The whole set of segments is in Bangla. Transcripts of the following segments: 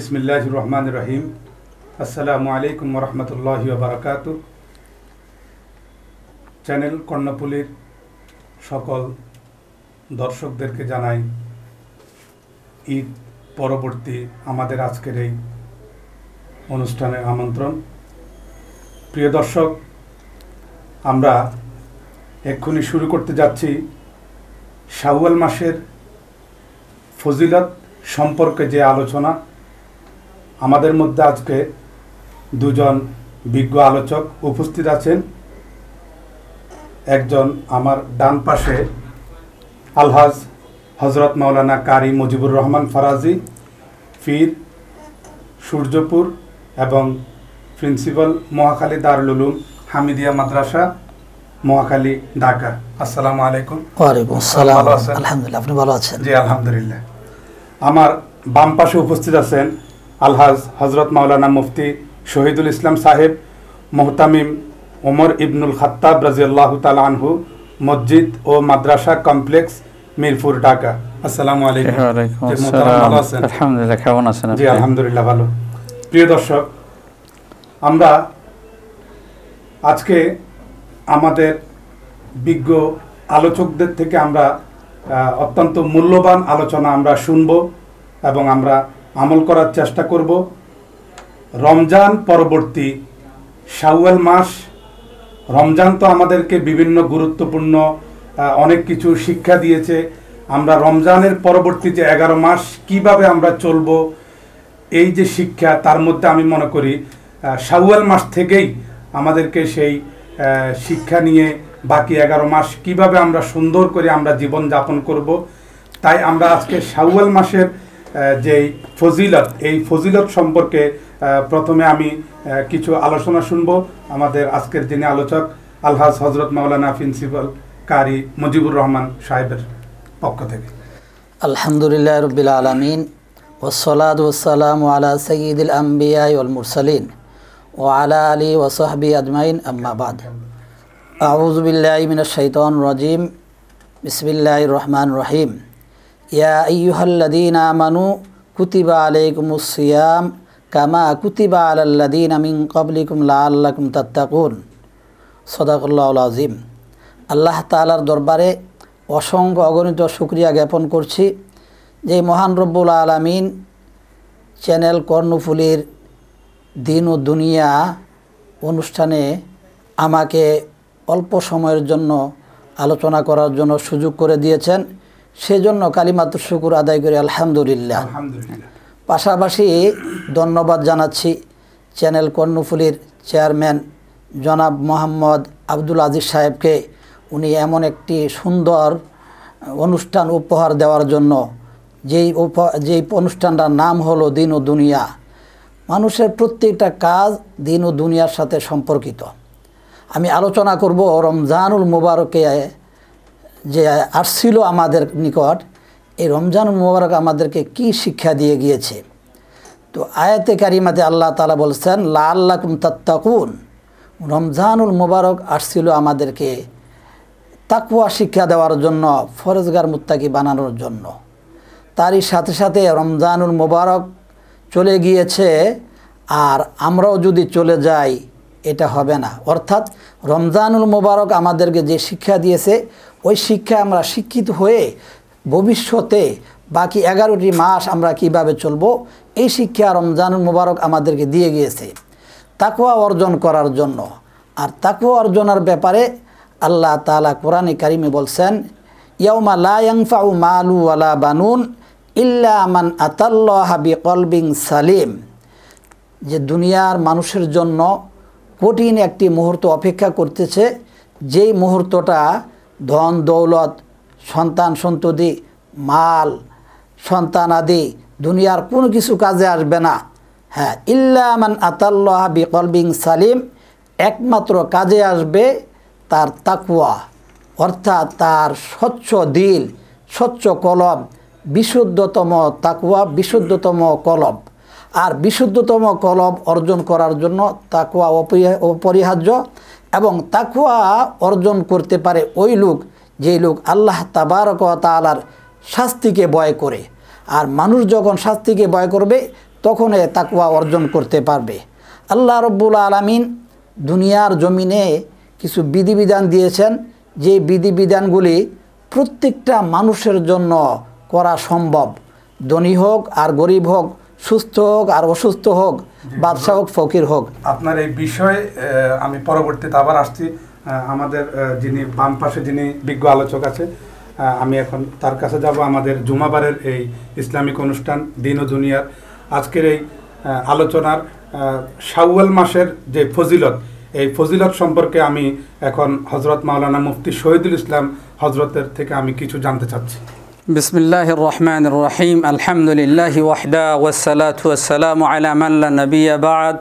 বিসমিল্লাহ রহমান রহিম আসসালামু আলাইকুম রহমতুল্লাহ বারকাত চ্যানেল কর্ণপুলির সকল দর্শকদেরকে জানাই ঈদ পরবর্তী আমাদের আজকের এই অনুষ্ঠানের আমন্ত্রণ প্রিয় দর্শক আমরা এক্ষুনি শুরু করতে যাচ্ছি শাওয়াল মাসের ফজিলত সম্পর্কে যে আলোচনা আমাদের মধ্যে আজকে দুজন বিজ্ঞ আলোচক উপস্থিত আছেন একজন আমার ডান পাশে আলহাজ হজরত মাওলানা কারি মুজিবুর রহমান ফরাজি ফির সূর্যপুর এবং প্রিন্সিপাল মহাখালী দারুলুম হামিদিয়া মাদ্রাসা মহাখালী ঢাকা আসসালামু আলাইকুম ওয়ালাইকুম আলহামদুলিল্লাহ আপনি ভালো আছেন জি আলহামদুলিল্লাহ আমার বাম পাশে উপস্থিত আছেন আলহাজ হজরত মাওলানা মুফতি শহীদুল ইসলাম সাহেব মোহতামিম ওমর ইবনুল খাত্তা রাজিয়াল্লাহ তাল আনহু মসজিদ ও মাদ্রাসা কমপ্লেক্স মিরপুর ঢাকা আসসালামু আলাইকুম জি আলহামদুলিল্লাহ ভালো প্রিয় দর্শক আমরা আজকে আমাদের বিজ্ঞ আলোচকদের থেকে আমরা অত্যন্ত মূল্যবান আলোচনা আমরা শুনব এবং আমরা আমল করার চেষ্টা করব রমজান পরবর্তী শাওয়াল মাস রমজান তো আমাদেরকে বিভিন্ন গুরুত্বপূর্ণ অনেক কিছু শিক্ষা দিয়েছে আমরা রমজানের পরবর্তী যে এগারো মাস কিভাবে আমরা চলব এই যে শিক্ষা তার মধ্যে আমি মনে করি শাওয়াল মাস থেকেই আমাদেরকে সেই শিক্ষা নিয়ে বাকি এগারো মাস কিভাবে আমরা সুন্দর করে আমরা জীবন যাপন করব তাই আমরা আজকে শাওয়াল মাসের যেই ফজিলত এই ফজিলত সম্পর্কে প্রথমে আমি কিছু আলোচনা শুনব আমাদের আজকের দিনে আলোচক আলহাজ হজরত মাওলানা প্রিন্সিপাল কারি মুজিবুর রহমান সাহেবের পক্ষ থেকে আলহামদুলিল্লাহ রবিল আলমিন ওসলাদ ওসালাম আলা সঈদুল আম্বিয়াই ওল মুরসালিন ও আলা আলী ওসহাবি আজমাইন আম্মাবাদ আউজবিল্লাহ মিন শৈতন রজিম বিসমিল্লাহ রহমান রহিম ইয়া কুতিবা আলাইকুমুস কামা কুতিবা আলাল্লাদিন আমিন কবলিকুম লাল্লাকুম তাত্তাকুন সদাকুল্লাহ আজিম আল্লাহ তালার দরবারে অসংখ্য অগণিত সুক্রিয়া জ্ঞাপন করছি যে মহান রব্বুল আলমিন চ্যানেল কর্ণফুলির দিন ও দুনিয়া অনুষ্ঠানে আমাকে অল্প সময়ের জন্য আলোচনা করার জন্য সুযোগ করে দিয়েছেন সেজন্য কালিমাত শুকুর আদায় করি আলহামদুলিল্লাহ পাশাপাশি ধন্যবাদ জানাচ্ছি চ্যানেল কর্ণফুলির চেয়ারম্যান জনাব মোহাম্মদ আব্দুল আজিজ সাহেবকে উনি এমন একটি সুন্দর অনুষ্ঠান উপহার দেওয়ার জন্য যেই উপহার যেই অনুষ্ঠানটার নাম হলো দিন ও দুনিয়া মানুষের প্রত্যেকটা কাজ দিন ও দুনিয়ার সাথে সম্পর্কিত আমি আলোচনা করব রমজানুল মুবারকে যে আসছিল আমাদের নিকট এই রমজান মুবারক আমাদেরকে কি শিক্ষা দিয়ে গিয়েছে তো আয়াতে কারিমাতে আল্লাহ তালা বলছেন লা আল্লাকুম তাত্তাকুন রমজানুল মুবারক আসছিল আমাদেরকে তাকুয়া শিক্ষা দেওয়ার জন্য ফরজগার মুত্তাকি বানানোর জন্য তারই সাথে সাথে রমজানুল মুবারক চলে গিয়েছে আর আমরাও যদি চলে যাই এটা হবে না অর্থাৎ রমজানুল মুবারক আমাদেরকে যে শিক্ষা দিয়েছে ওই শিক্ষা আমরা শিক্ষিত হয়ে ভবিষ্যতে বাকি এগারোটি মাস আমরা কিভাবে চলব এই শিক্ষা রমজানুল মুবারক আমাদেরকে দিয়ে গিয়েছে তাকুয়া অর্জন করার জন্য আর তাকুয়া অর্জনের ব্যাপারে আল্লাহ তালা কোরআনে কারিমে বলছেন ইয়াউমা লাংফাউ মালু আলা বানুন ইমান মান আতাল্লাহ বিকলবিং সালিম যে দুনিয়ার মানুষের জন্য কঠিন একটি মুহূর্ত অপেক্ষা করতেছে যেই মুহূর্তটা ধন দৌলত সন্তান সন্ততি মাল সন্তান আদি দুনিয়ার কোনো কিছু কাজে আসবে না হ্যাঁ ইল্লামান আতাল্লাহ বিকলবিং সালিম একমাত্র কাজে আসবে তার তাকুয়া অর্থাৎ তার স্বচ্ছ দিল স্বচ্ছ কলম বিশুদ্ধতম তাকুয়া বিশুদ্ধতম কলম আর বিশুদ্ধতম কলম অর্জন করার জন্য তাকুয়া অপরিহার্য এবং তাকুয়া অর্জন করতে পারে ওই লোক যেই লোক আল্লাহ তাবারক তালার শাস্তিকে ভয় করে আর মানুষ যখন শাস্তিকে ভয় করবে তখন এ তাকুয়া অর্জন করতে পারবে আল্লাহ রব্বুল আলমিন দুনিয়ার জমিনে কিছু বিধিবিধান দিয়েছেন যে বিধিবিধানগুলি প্রত্যেকটা মানুষের জন্য করা সম্ভব ধনী হোক আর গরিব হোক সুস্থ হোক আর অসুস্থ হোক বাদশাহ হোক ফকির হোক আপনার এই বিষয়ে আমি পরবর্তীতে আবার আসছি আমাদের যিনি বাম পাশে যিনি বিজ্ঞ আলোচক আছে আমি এখন তার কাছে যাব আমাদের জুমাবারের এই ইসলামিক অনুষ্ঠান দিন ও দুনিয়ার আজকের এই আলোচনার শাওয়াল মাসের যে ফজিলত এই ফজিলত সম্পর্কে আমি এখন হজরত মাওলানা মুফতি শহীদুল ইসলাম হজরতের থেকে আমি কিছু জানতে চাচ্ছি بسم الله الرحمن الرحيم الحمد لله وحده والصلاة والسلام على من لا نبي بعد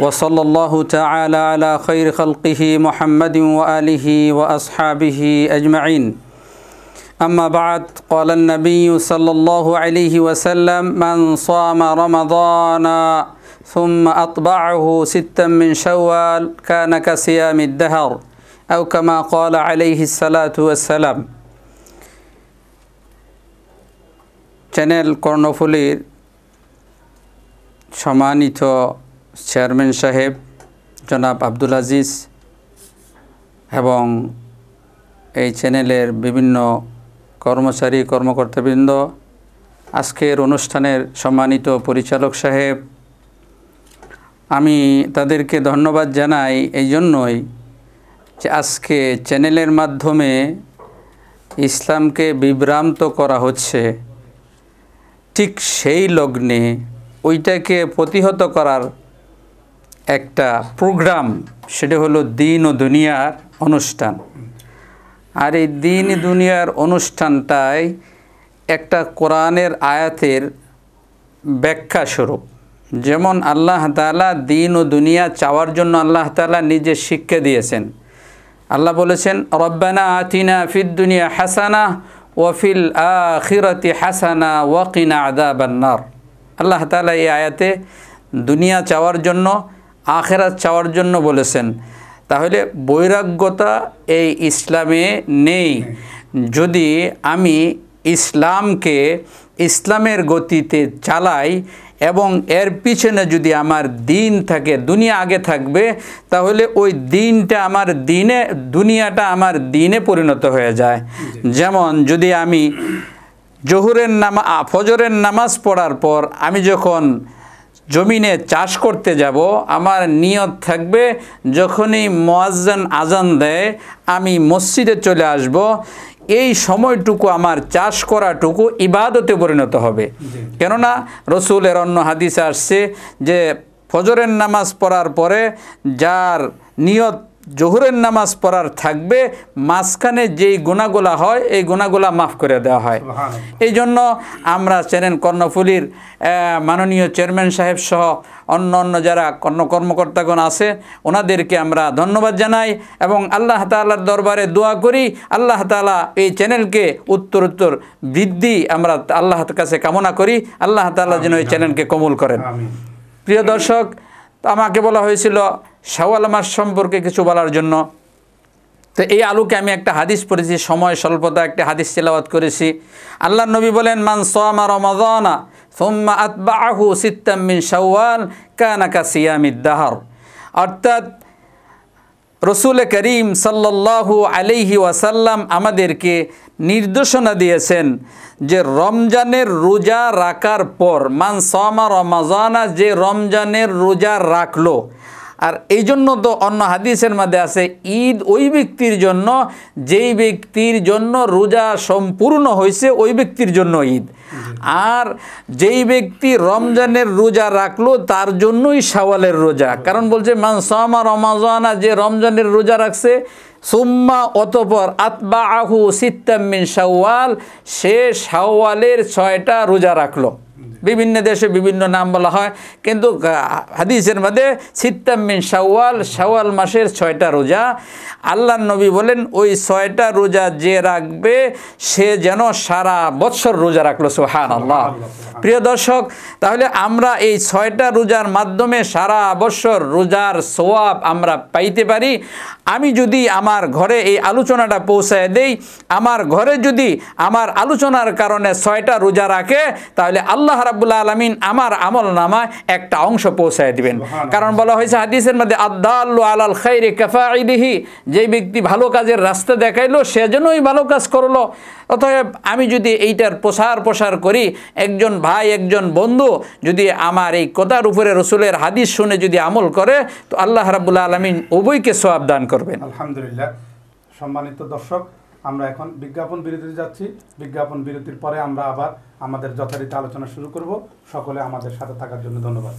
وصلى الله تعالى على خير خلقه محمد وآله وأصحابه أجمعين أما بعد قال النبي صلى الله عليه وسلم من صام رمضان ثم أطبعه ستا من شوال كان كصيام الدهر أو كما قال عليه الصلاة والسلام চ্যানেল কর্ণফুলীর সম্মানিত চেয়ারম্যান সাহেব জনাব আব্দুল আজিজ এবং এই চ্যানেলের বিভিন্ন কর্মচারী কর্মকর্তাবৃন্দ আজকের অনুষ্ঠানের সম্মানিত পরিচালক সাহেব আমি তাদেরকে ধন্যবাদ জানাই এই জন্যই যে আজকে চ্যানেলের মাধ্যমে ইসলামকে বিভ্রান্ত করা হচ্ছে ঠিক সেই লগ্নে ওইটাকে প্রতিহত করার একটা প্রোগ্রাম সেটা হলো দিন ও দুনিয়ার অনুষ্ঠান আর এই দিন দুনিয়ার অনুষ্ঠানটাই একটা কোরআনের আয়াতের ব্যাখ্যা স্বরূপ যেমন আল্লাহ তালা দিন ও দুনিয়া চাওয়ার জন্য আল্লাহ তালা নিজে শিক্ষা দিয়েছেন আল্লাহ বলেছেন রব্বানা আতিনা ফিদ দুনিয়া হাসানা ওয়াফিল আখিরতি হাসানা ওয়াকিনা আদা বান্নার আল্লাহ তালা এই আয়াতে দুনিয়া চাওয়ার জন্য আখেরাত চাওয়ার জন্য বলেছেন তাহলে বৈরাগ্যতা এই ইসলামে নেই যদি আমি ইসলামকে ইসলামের গতিতে চালাই এবং এর পিছনে যদি আমার দিন থাকে দুনিয়া আগে থাকবে তাহলে ওই দিনটা আমার দিনে দুনিয়াটা আমার দিনে পরিণত হয়ে যায় যেমন যদি আমি জহুরের নামা ফজরের নামাজ পড়ার পর আমি যখন জমিনে চাষ করতে যাব আমার নিয়ত থাকবে যখনই মোয়াজ্জান আজান দেয় আমি মসজিদে চলে আসব এই সময়টুকু আমার চাষ করাটুকু ইবাদতে পরিণত হবে কেননা রসুলের অন্য হাদিসে আসছে যে ফজরের নামাজ পড়ার পরে যার নিয়ত জোহরের নামাজ পড়ার থাকবে মাঝখানে যেই গোনাগুলা হয় এই গোনাগুলা মাফ করে দেওয়া হয় এই জন্য আমরা চ্যানেল কর্ণফুলির মাননীয় চেয়ারম্যান সাহেব সহ অন্য অন্য যারা কর্ণ কর্মকর্তাগণ আছে ওনাদেরকে আমরা ধন্যবাদ জানাই এবং আল্লাহ তালার দরবারে দোয়া করি আল্লাহ তালা এই চ্যানেলকে উত্তরোত্তর বৃদ্ধি আমরা আল্লাহর কাছে কামনা করি আল্লাহ তালা যেন এই চ্যানেলকে কমল করেন প্রিয় দর্শক আমাকে বলা হয়েছিল শাওয়াল মাস সম্পর্কে কিছু বলার জন্য তো এই আলোকে আমি একটা হাদিস পড়েছি সময় স্বল্পতা একটা হাদিস তেলাওয়াত করেছি আল্লাহ নবী বলেন মান সোয়ামা রমাদানা সোম্মা আহু সিত্তাম্মিন শাওয়াল কানাকা সিয়ামিদ্দাহর অর্থাৎ রসুল করিম সাল্লাহু আলিহি ওয়াসাল্লাম আমাদেরকে নির্দেশনা দিয়েছেন যে রমজানের রোজা রাখার পর মান সমা রমাজানা যে রমজানের রোজা রাখলো আর এই জন্য তো অন্য হাদিসের মধ্যে আছে ঈদ ওই ব্যক্তির জন্য যেই ব্যক্তির জন্য রোজা সম্পূর্ণ হয়েছে ওই ব্যক্তির জন্য ঈদ আর যেই ব্যক্তি রমজানের রোজা রাখলো তার জন্যই সাওয়ালের রোজা কারণ বলছে মান সামা রমাজানা যে রমজানের রোজা রাখছে সুম্মা অতপর আতবা আহু সিত্তাম্মিন সাওয়াল সে সাওয়ালের ছয়টা রোজা রাখলো বিভিন্ন দেশে বিভিন্ন নাম বলা হয় কিন্তু হাদিসের মধ্যে সিত্তাম্মিন সাওয়াল সাওয়াল মাসের ছয়টা রোজা আল্লাহ নবী বলেন ওই ছয়টা রোজা যে রাখবে সে যেন সারা বৎসর রোজা রাখলো সোহান আল্লাহ প্রিয় দর্শক তাহলে আমরা এই ছয়টা রোজার মাধ্যমে সারা বৎসর রোজার সোয়াব আমরা পাইতে পারি আমি যদি আমার ঘরে এই আলোচনাটা পৌঁছায় দেই আমার ঘরে যদি আমার আলোচনার কারণে ছয়টা রোজা রাখে তাহলে আল্লাহ আল্লাহ রাবুল্লা আলমিন আমার আমল নামায় একটা অংশ পৌঁছায় দিবেন কারণ বলা হয়েছে হাদিসের মধ্যে আদাল্লু আলাল খৈরে কেফাঈদিহি যে ব্যক্তি ভালো কাজের রাস্তা দেখাইলো সেজন্যই ভালো কাজ করলো অতএব আমি যদি এইটার প্রসার প্রসার করি একজন ভাই একজন বন্ধু যদি আমার এই কথার উপরে রসুলের হাদিস শুনে যদি আমল করে তো আল্লাহ রাবুল্লা আলমিন উভয়কে সবাব দান করবেন আলহামদুলিল্লাহ সম্মানিত দর্শক আমরা এখন বিজ্ঞাপন বিরতিতে যাচ্ছি বিজ্ঞাপন বিরতির পরে আমরা আবার আমাদের যথারীতি আলোচনা শুরু করব সকলে আমাদের সাথে থাকার জন্য ধন্যবাদ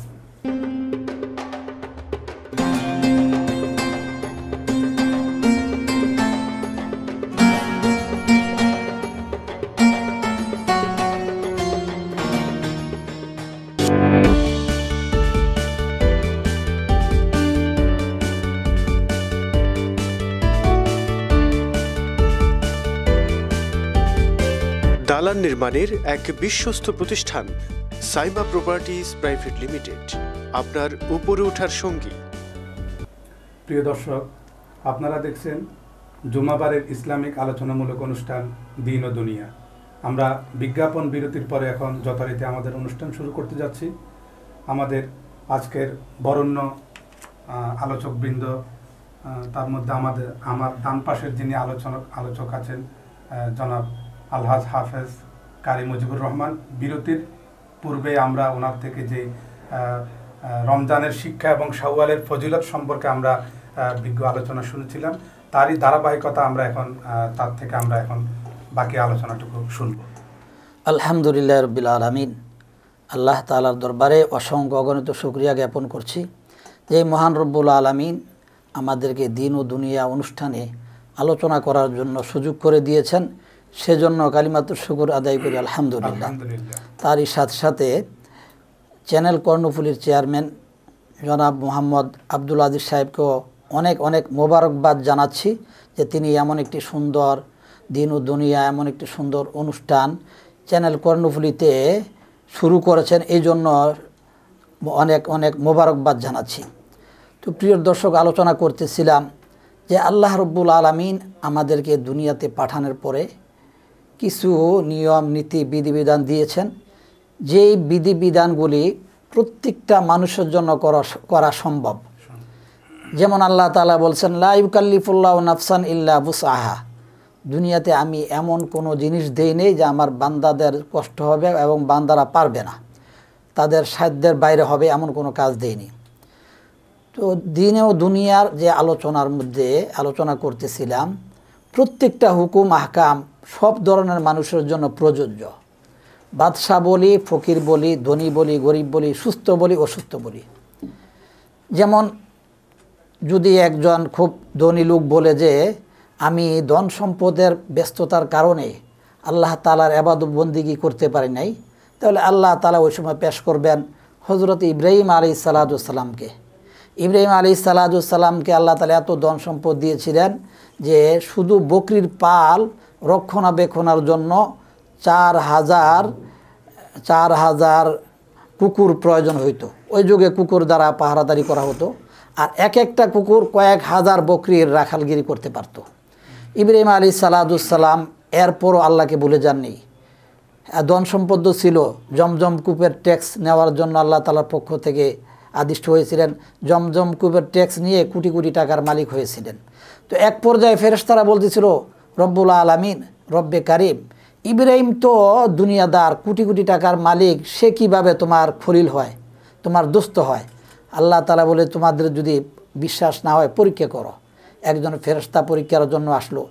মকান নির্মাণের এক বিশ্বস্ত প্রতিষ্ঠান সাইমা প্রপার্টিজ প্রাইভেট লিমিটেড আপনার উপরে ওঠার সঙ্গী প্রিয় দর্শক আপনারা দেখছেন জুমাবারের ইসলামিক আলোচনামূলক অনুষ্ঠান দিন ও দুনিয়া আমরা বিজ্ঞাপন বিরতির পরে এখন যথারীতি আমাদের অনুষ্ঠান শুরু করতে যাচ্ছি আমাদের আজকের বরণ্য আলোচকবৃন্দ তার মধ্যে আমাদের আমার ডান পাশের যিনি আলোচক আলোচক আছেন জনাব আলহাজ হাফেজ কারি মুজিবুর রহমান বিরতির পূর্বে আমরা ওনার থেকে যে রমজানের শিক্ষা এবং সাউয়ালের ফজিলত সম্পর্কে আমরা বিজ্ঞ আলোচনা শুনেছিলাম তারই ধারাবাহিকতা আমরা এখন তার থেকে আমরা এখন বাকি আলোচনাটুকু শুনব আলহামদুলিল্লাহ রবিল আলমিন আল্লাহ তালার দরবারে অসংখ্য অগণিত সুক্রিয়া জ্ঞাপন করছি যে মহান রব্বুল আলমিন আমাদেরকে দিন ও দুনিয়া অনুষ্ঠানে আলোচনা করার জন্য সুযোগ করে দিয়েছেন সেজন্য কালিমাতুর শুকুর আদায় করি আলহামদুলিল্লাহ তারই সাথে সাথে চ্যানেল কর্ণফুলির চেয়ারম্যান জনাব মোহাম্মদ আব্দুল আজিজ সাহেবকেও অনেক অনেক মোবারকবাদ জানাচ্ছি যে তিনি এমন একটি সুন্দর দিন ও দুনিয়া এমন একটি সুন্দর অনুষ্ঠান চ্যানেল কর্ণফুলিতে শুরু করেছেন এই জন্য অনেক অনেক মোবারকবাদ জানাচ্ছি তো প্রিয় দর্শক আলোচনা করতেছিলাম যে আল্লাহ রব্বুল আলমিন আমাদেরকে দুনিয়াতে পাঠানোর পরে কিছু নিয়ম নীতি বিধিবিধান দিয়েছেন যেই বিধিবিধানগুলি প্রত্যেকটা মানুষের জন্য করা করা সম্ভব যেমন আল্লাহ তালা বলছেন লাইব কাল্লিফুল্লাহ নাফসান ইল্লা আহা দুনিয়াতে আমি এমন কোনো জিনিস দেই নেই যে আমার বান্দাদের কষ্ট হবে এবং বান্দারা পারবে না তাদের সাধ্যের বাইরে হবে এমন কোনো কাজ দেয়নি তো দিনেও দুনিয়ার যে আলোচনার মধ্যে আলোচনা করতেছিলাম প্রত্যেকটা হুকুম আহকাম সব ধরনের মানুষের জন্য প্রযোজ্য বাদশাহ বলি ফকির বলি ধনী বলি গরিব বলি সুস্থ বলি অসুস্থ বলি যেমন যদি একজন খুব ধনী লোক বলে যে আমি ধন সম্পদের ব্যস্ততার কারণে আল্লাহ তালার এবাদবন্দিগি করতে পারি নাই তাহলে আল্লাহ তালা ওই সময় পেশ করবেন হজরত ইব্রাহিম আলী সালাদুসাল্লামকে ইব্রাহিম আলী সালাদুসাল্লামকে আল্লাহ তালা এত ধন সম্পদ দিয়েছিলেন যে শুধু বকরির পাল রক্ষণাবেক্ষণার জন্য চার হাজার চার হাজার কুকুর প্রয়োজন হইতো ওই যুগে কুকুর দ্বারা পাহারাদারি করা হতো আর এক একটা কুকুর কয়েক হাজার বকরির রাখালগিরি করতে পারত ইব্রাহিম আলী সালাদুসাল্লাম এরপরও আল্লাহকে ভুলে যাননি দন সম্পদ ছিল জমজম কূপের ট্যাক্স নেওয়ার জন্য আল্লাহ তালার পক্ষ থেকে আদিষ্ট হয়েছিলেন জমজম কুবের ট্যাক্স নিয়ে কোটি কোটি টাকার মালিক হয়েছিলেন তো এক পর্যায়ে ফেরেস্তারা বলতেছিল রব্বুল আলমিন রব্বে কারিম ইব্রাহিম তো দুনিয়াদার কোটি কোটি টাকার মালিক সে কিভাবে তোমার খলিল হয় তোমার দুস্থ হয় আল্লাহ তালা বলে তোমাদের যদি বিশ্বাস না হয় পরীক্ষা করো একজন ফেরস্তা পরীক্ষার জন্য আসলো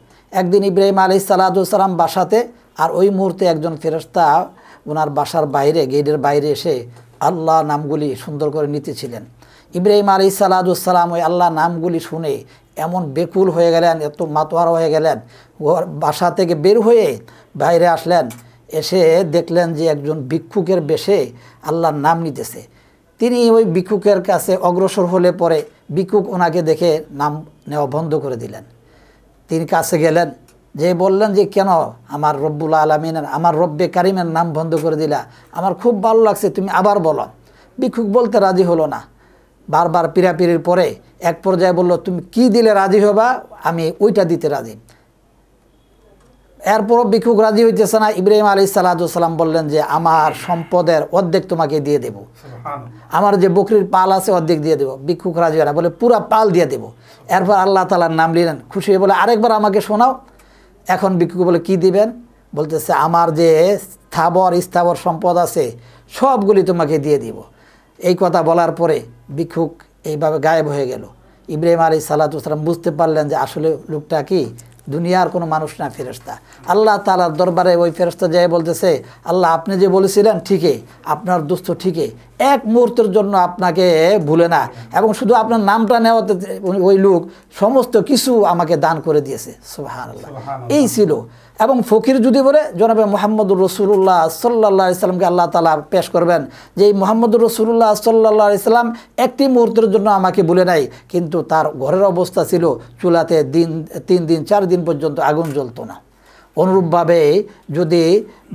একদিন ইব্রাহিম আলি সালাম বাসাতে আর ওই মুহূর্তে একজন ফেরস্তা ওনার বাসার বাইরে গেটের বাইরে এসে আল্লাহ নামগুলি সুন্দর করে নিতেছিলেন ইব্রাহিম আলী সালাদুসালাম ওই আল্লাহ নামগুলি শুনে এমন বেকুল হয়ে গেলেন এত মাতোয়ার হয়ে গেলেন বাসা থেকে বের হয়ে বাইরে আসলেন এসে দেখলেন যে একজন ভিক্ষুকের বেশে আল্লাহর নাম নিতেছে তিনি ওই ভিক্ষুকের কাছে অগ্রসর হলে পরে ভিক্ষুক ওনাকে দেখে নাম নেওয়া বন্ধ করে দিলেন তিনি কাছে গেলেন যে বললেন যে কেন আমার রব্বুল আলমিনের আমার রব্বে কারিমের নাম বন্ধ করে দিলা আমার খুব ভালো লাগছে তুমি আবার বলো ভিক্ষুক বলতে রাজি হলো না বারবার পিরাপিরির পরে এক পর্যায়ে বলল তুমি কি দিলে রাজি হবা আমি ওইটা দিতে রাজি এরপরও ভিক্ষুক রাজি হইতেছে না ইব্রাহিম আলী সালাহাম বললেন যে আমার সম্পদের অর্ধেক তোমাকে দিয়ে দেব আমার যে বকরির পাল আছে অর্ধেক দিয়ে দেবো ভিক্ষুক রাজি হয় না বলে পুরা পাল দিয়ে দেব এরপর আল্লাহ তালার নাম নিলেন খুশি হয়ে বলে আরেকবার আমাকে শোনাও এখন ভিক্ষুকে বলে কি দিবেন বলতেছে আমার যে স্থাবর স্থাবর সম্পদ আছে সবগুলি তোমাকে দিয়ে দিব এই কথা বলার পরে ভিক্ষুক এইভাবে গায়েব হয়ে গেল ইব্রাহিম আলী সালাতুসলাম বুঝতে পারলেন যে আসলে লোকটা কি দুনিয়ার কোনো মানুষ না ফেরস্তা আল্লাহ তালার দরবারে ওই ফেরস্তা যাই বলতেছে আল্লাহ আপনি যে বলেছিলেন ঠিকই আপনার দুস্থ ঠিকই এক মুহূর্তের জন্য আপনাকে ভুলে না এবং শুধু আপনার নামটা নেওয়াতে ওই লোক সমস্ত কিছু আমাকে দান করে দিয়েছে আল্লাহ এই ছিল এবং ফকির যদি বলে জনাবে মোহাম্মদুর রসুল্লাহ সাল্লা ইসলামকে আল্লাহ তালা পেশ করবেন যে এই মোহাম্মদুর রসুল্লাহ সাল্লা ইসলাম একটি মুহূর্তের জন্য আমাকে বলে নাই কিন্তু তার ঘরের অবস্থা ছিল চুলাতে দিন তিন দিন চার দিন পর্যন্ত আগুন জ্বলত না অনুরূপভাবে যদি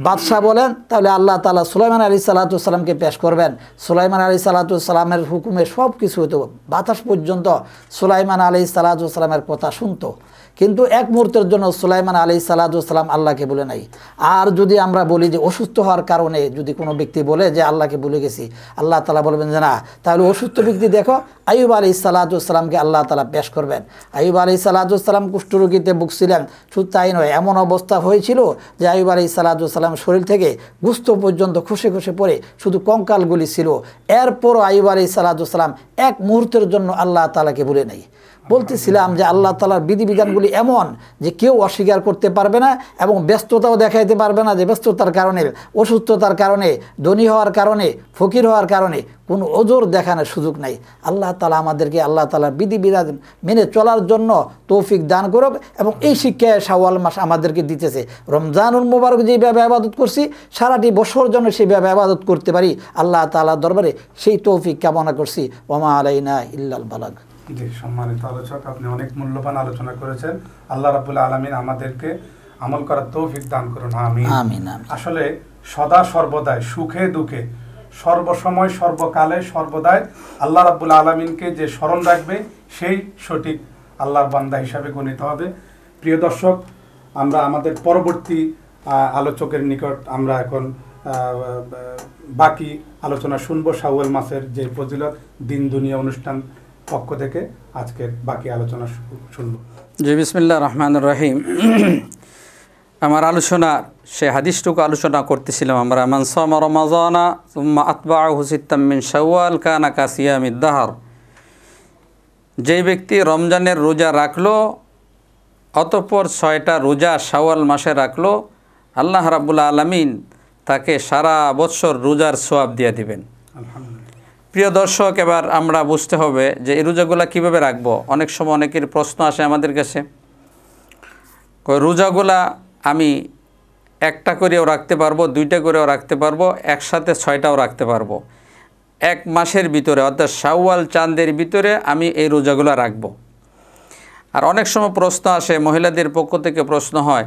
বাদশাহ বলেন তাহলে আল্লাহ তালা সুলাইমান আলী সাল্লাতুসাল্লামকে পেশ করবেন সুলাইমান আলী সাল্লাতুসাল্লামের হুকুমে সব কিছু হতো বাতাস পর্যন্ত সুলাইমান আলী সাল্লাতুসাল্লামের কথা শুনতো কিন্তু এক মুহূর্তের জন্য সুলাইমান আলী সাল্লাহাম আল্লাহকে বলে নাই আর যদি আমরা বলি যে অসুস্থ হওয়ার কারণে যদি কোনো ব্যক্তি বলে যে আল্লাহকে বলে গেছি আল্লাহ তালা বলবেন যে না তাহলে অসুস্থ ব্যক্তি দেখো আইব আলী সাল্লাহামকে আল্লাহ তালা পেশ করবেন আইব আলী সাল্লাহাম কুষ্ঠরোগীতে ভুগছিলেন শুধু তাই নয় এমন অবস্থা হয়েছিল যে আইব আলী সাল্লাহাম সালাম শরীর থেকে গুস্ত পর্যন্ত খুশে খুশে পড়ে শুধু কঙ্কালগুলি ছিল এরপরও আইব আলি সাল্লাম এক মুহূর্তের জন্য আল্লাহ তালাকে বলে নেয় বলতেছিলাম যে আল্লাহ তালার বিধিবিধানগুলি এমন যে কেউ অস্বীকার করতে পারবে না এবং ব্যস্ততাও দেখাইতে পারবে না যে ব্যস্ততার কারণে অসুস্থতার কারণে ধনী হওয়ার কারণে ফকির হওয়ার কারণে কোনো ওজোর দেখানোর সুযোগ নাই আল্লাহ তালা আমাদেরকে আল্লাহ তালার বিধিবিধান মেনে চলার জন্য তৌফিক দান করুক এবং এই শিক্ষায় শাওয়াল মাস আমাদেরকে দিতেছে রমজানুল মোবারক যেভাবে আবাদত করছি সারাটি বছর জন্য সেভাবে আবাদত করতে পারি আল্লাহ তালার দরবারে সেই তৌফিক কামনা করছি ওমা আলাইনা ইল্লাল বালাগ জি সম্মানিত আলোচক আপনি অনেক মূল্যবান আলোচনা করেছেন আল্লাহ রাবুল আলমিন আমাদেরকে আমল করার তৌফিক দান করুন আমি আসলে সদা সর্বদায় সুখে দুঃখে সর্বসময় সর্বকালে সর্বদাই আল্লাহ রাবুল আলমিনকে যে স্মরণ রাখবে সেই সঠিক আল্লাহর বান্দা হিসাবে গণিত হবে প্রিয় দর্শক আমরা আমাদের পরবর্তী আলোচকের নিকট আমরা এখন বাকি আলোচনা শুনবো শাহুয়াল মাসের যে ফজিলত দিন দুনিয়া অনুষ্ঠান পক্ষ থেকে আজকের বাকি আলোচনা শুনব জি বিসমিল্লা রহমান রাহিম আমার আলোচনা সে হাদিসটুকু আলোচনা করতেছিলাম আমরা মানসাম রমাজানা সুম্মা আতবা হুসিত্তামিন শাওয়াল কানা কাসিয়াম ইদ্দাহার যেই ব্যক্তি রমজানের রোজা রাখলো অতঃপর ছয়টা রোজা শাওয়াল মাসে রাখলো আল্লাহ রাবুল আলমিন তাকে সারা বৎসর রোজার সোয়াব দিয়ে দিবেন আলহামদুলিল্লাহ প্রিয় দর্শক এবার আমরা বুঝতে হবে যে এই রোজাগুলা কীভাবে রাখবো অনেক সময় অনেকের প্রশ্ন আসে আমাদের কাছে রোজাগুলা আমি একটা করেও রাখতে পারবো দুইটা করেও রাখতে পারবো একসাথে ছয়টাও রাখতে পারবো এক মাসের ভিতরে অর্থাৎ সাউয়াল চাঁদের ভিতরে আমি এই রোজাগুলো রাখব আর অনেক সময় প্রশ্ন আসে মহিলাদের পক্ষ থেকে প্রশ্ন হয়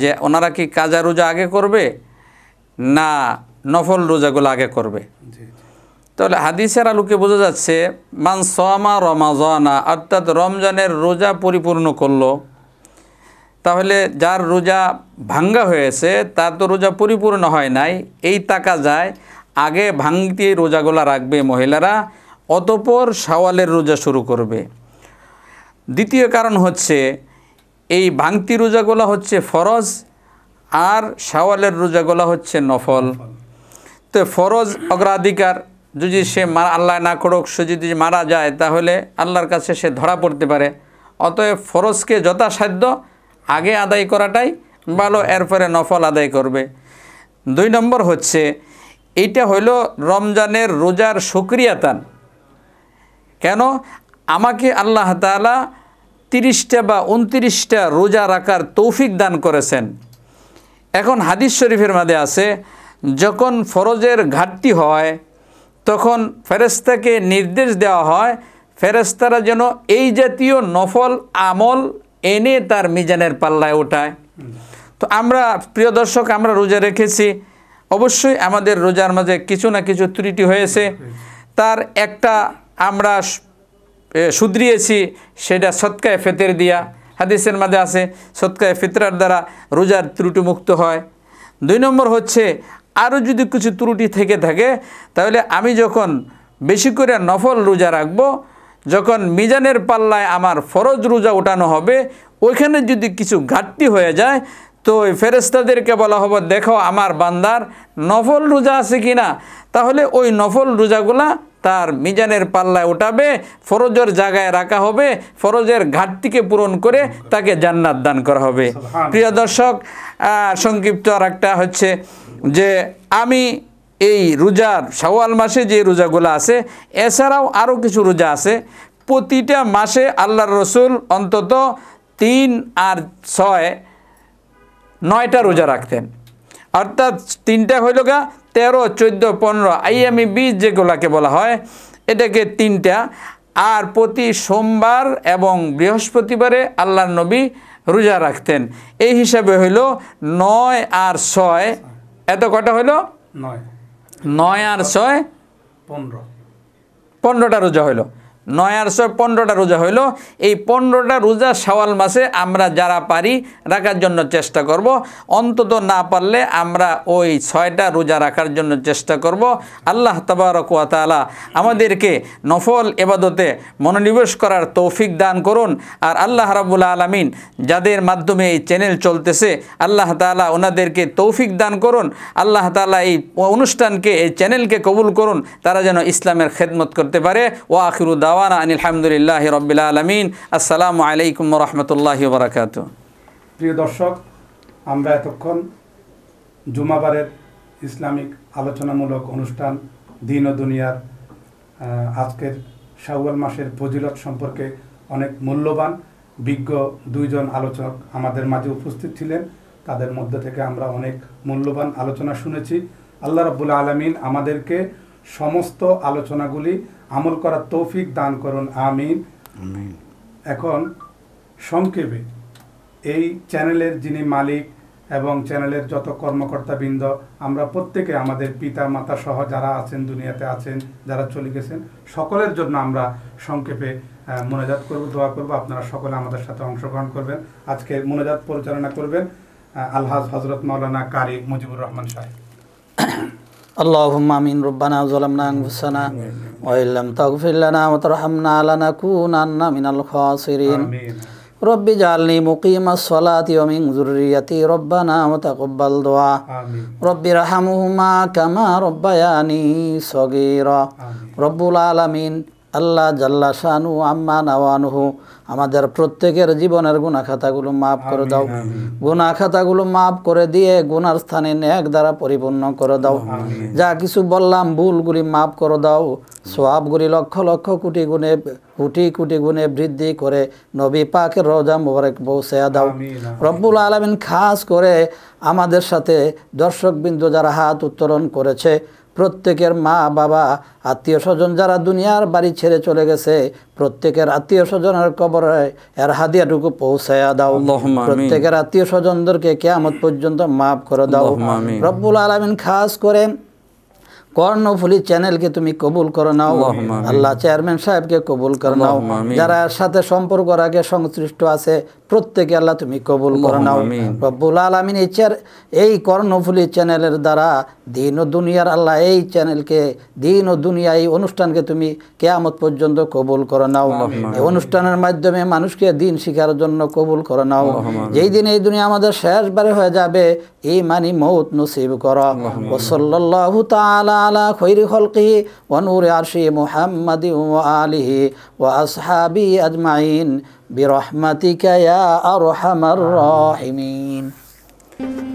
যে ওনারা কি কাজা রোজা আগে করবে না নফল রোজাগুলো আগে করবে তাহলে হাদিসের আলোকে বোঝা যাচ্ছে মান সামা রমাজনা অর্থাৎ রমজানের রোজা পরিপূর্ণ করলো তাহলে যার রোজা ভাঙ্গা হয়েছে তার তো রোজা পরিপূর্ণ হয় নাই এই টাকা যায় আগে ভাঙতি রোজাগুলা রাখবে মহিলারা অতপর সাওয়ালের রোজা শুরু করবে দ্বিতীয় কারণ হচ্ছে এই ভাঙতি রোজাগুলা হচ্ছে ফরজ আর সাওয়ালের রোজাগুলা হচ্ছে নফল তো ফরজ অগ্রাধিকার যদি সে মারা আল্লাহ না করুক সে যদি মারা যায় তাহলে আল্লাহর কাছে সে ধরা পড়তে পারে অতএব ফরজকে যথাসাধ্য আগে আদায় করাটাই ভালো এরপরে নফল আদায় করবে দুই নম্বর হচ্ছে এইটা হইল রমজানের রোজার সুক্রিয়াতান কেন আমাকে আল্লাহ তালা তিরিশটা বা উনত্রিশটা রোজা রাখার তৌফিক দান করেছেন এখন হাদিস শরীফের মাঝে আছে যখন ফরজের ঘাটতি হয় তখন ফেরেস্তাকে নির্দেশ দেওয়া হয় ফেরেস্তারা যেন এই জাতীয় নফল আমল এনে তার মিজানের পাল্লায় ওঠায় তো আমরা প্রিয় দর্শক আমরা রোজা রেখেছি অবশ্যই আমাদের রোজার মাঝে কিছু না কিছু ত্রুটি হয়েছে তার একটা আমরা শুধরিয়েছি সেটা সৎকায় ফেতের দিয়া হাদিসের মাঝে আছে সৎকায় ফিতরার দ্বারা রোজার ত্রুটিমুক্ত হয় দুই নম্বর হচ্ছে আরও যদি কিছু ত্রুটি থেকে থাকে তাহলে আমি যখন বেশি করে নফল রোজা রাখব যখন মিজানের পাল্লায় আমার ফরজ রোজা উঠানো হবে ওইখানে যদি কিছু ঘাটতি হয়ে যায় তো ওই ফেরেস্তাদেরকে বলা হবে দেখো আমার বান্দার নফল রোজা আছে কি না তাহলে ওই নফল রোজাগুলা তার মিজানের পাল্লায় উঠাবে ফরজের জায়গায় রাখা হবে ফরজের ঘাটতিকে পূরণ করে তাকে জান্নাত দান করা হবে প্রিয় দর্শক সংক্ষিপ্ত আর একটা হচ্ছে যে আমি এই রোজার শাওয়াল মাসে যে রোজাগুলো আছে এছাড়াও আরও কিছু রোজা আছে প্রতিটা মাসে আল্লাহর রসুল অন্তত তিন আর ছয় নয়টা রোজা রাখতেন অর্থাৎ তিনটা হইল গা তেরো চোদ্দো পনেরো আমি বিশ যেগুলাকে বলা হয় এটাকে তিনটা আর প্রতি সোমবার এবং বৃহস্পতিবারে আল্লাহ নবী রোজা রাখতেন এই হিসাবে হইল নয় আর ছয় এত কটা হলো নয় নয় আর ছয় পনেরো পনেরোটা রোজা হলো নয় আটশো পনেরোটা রোজা হইল এই পনেরোটা রোজা সওয়াল মাসে আমরা যারা পারি রাখার জন্য চেষ্টা করব অন্তত না পারলে আমরা ওই ছয়টা রোজা রাখার জন্য চেষ্টা করব আল্লাহ তবরকালা আমাদেরকে নফল এবাদতে মনোনিবেশ করার তৌফিক দান করুন আর আল্লাহ রাবুল আলমিন যাদের মাধ্যমে এই চ্যানেল চলতেছে আল্লাহ তালা ওনাদেরকে তৌফিক দান করুন আল্লাহ তালা এই অনুষ্ঠানকে এই চ্যানেলকে কবুল করুন তারা যেন ইসলামের খেদমত করতে পারে ও আখিরুদ্দা দাওয়ানা আনিলহামদুলিল্লাহ রবিল আলমিন আসসালামু আলাইকুম রহমতুল্লাহ বরাকাত প্রিয় দর্শক আমরা এতক্ষণ জুমাবারের ইসলামিক আলোচনামূলক অনুষ্ঠান দিন ও দুনিয়ার আজকের শাওয়াল মাসের ফজিলত সম্পর্কে অনেক মূল্যবান বিজ্ঞ দুইজন আলোচক আমাদের মাঝে উপস্থিত ছিলেন তাদের মধ্যে থেকে আমরা অনেক মূল্যবান আলোচনা শুনেছি আল্লাহ রাবুল আলমিন আমাদেরকে সমস্ত আলোচনাগুলি আমল করার তৌফিক দান করুন আমিন এখন সংক্ষেপে এই চ্যানেলের যিনি মালিক এবং চ্যানেলের যত কর্মকর্তাবৃন্দ আমরা প্রত্যেকে আমাদের পিতা মাতা সহ যারা আছেন দুনিয়াতে আছেন যারা চলে গেছেন সকলের জন্য আমরা সংক্ষেপে মোনাজাত করব দোয়া করব আপনারা সকলে আমাদের সাথে অংশগ্রহণ করবেন আজকে মোনাজাত পরিচালনা করবেন আলহাজ হজরত মৌলানা কারি মুজিবুর রহমান সাহেব اللهم امين ربنا ظلمنا انفسنا وان لم تغفر لنا وترحمنا لنكونن من الخاسرين رب اجعلني مقيم الصلاة ومن ذريتي ربنا وتقبل دعاء رب ارحمهما كما ربياني صغيرا رب العالمين আল্লাহ জাল্লা শাহানু আম্মা নওয়ানহু আমাদের প্রত্যেকের জীবনের গুণা খাতাগুলো মাফ করে দাও গুণা খাতাগুলো মাফ করে দিয়ে গুনার স্থানে ন্যাক দ্বারা পরিপূর্ণ করে দাও যা কিছু বললাম ভুলগুলি মাফ করে দাও সোয়াবগুলি লক্ষ লক্ষ কোটি গুণে কোটি কোটি গুণে বৃদ্ধি করে নবী পাকের রোজা মুবারক পৌঁছায়া দাও রব্বুল আলমিন খাস করে আমাদের সাথে দর্শকবৃন্দ যারা হাত উত্তোলন করেছে প্রত্যেকের মা বাবা আত্মীয় স্বজন যারা দুনিয়ার বাড়ি ছেড়ে চলে গেছে প্রত্যেকের আত্মীয় স্বজনের কবর এর হাদিয়াটুকু পৌঁছায়া দাও প্রত্যেকের আত্মীয় স্বজনদেরকে কেয়ামত পর্যন্ত মাফ করে দাও রব্বুল আলমিন খাস করে কর্ণফুলি চ্যানেলকে তুমি কবুল করে নাও আল্লাহ চেয়ারম্যান সাহেবকে কবুল করে নাও যারা সাথে সম্পর্ক রাখে সংশ্লিষ্ট আছে প্রত্যেকে আল্লাহ তুমি কবুল করে নাও রব্বুল আলমিন এই এই কর্ণফুলি চ্যানেলের দ্বারা দিন ও দুনিয়ার আল্লাহ এই চ্যানেলকে দিন ও দুনিয়া এই অনুষ্ঠানকে তুমি কেয়ামত পর্যন্ত কবুল করে নাও এই অনুষ্ঠানের মাধ্যমে মানুষকে দিন শিখার জন্য কবুল করে নাও যেই দিন এই দুনিয়া আমাদের শেষবারে হয়ে যাবে ايماني موت نصيب کرا وصل الله تعالى على خير خلقه ونور عرش محمد وآله وأصحابه أجمعين برحمتك يا أرحم الراحمين آه.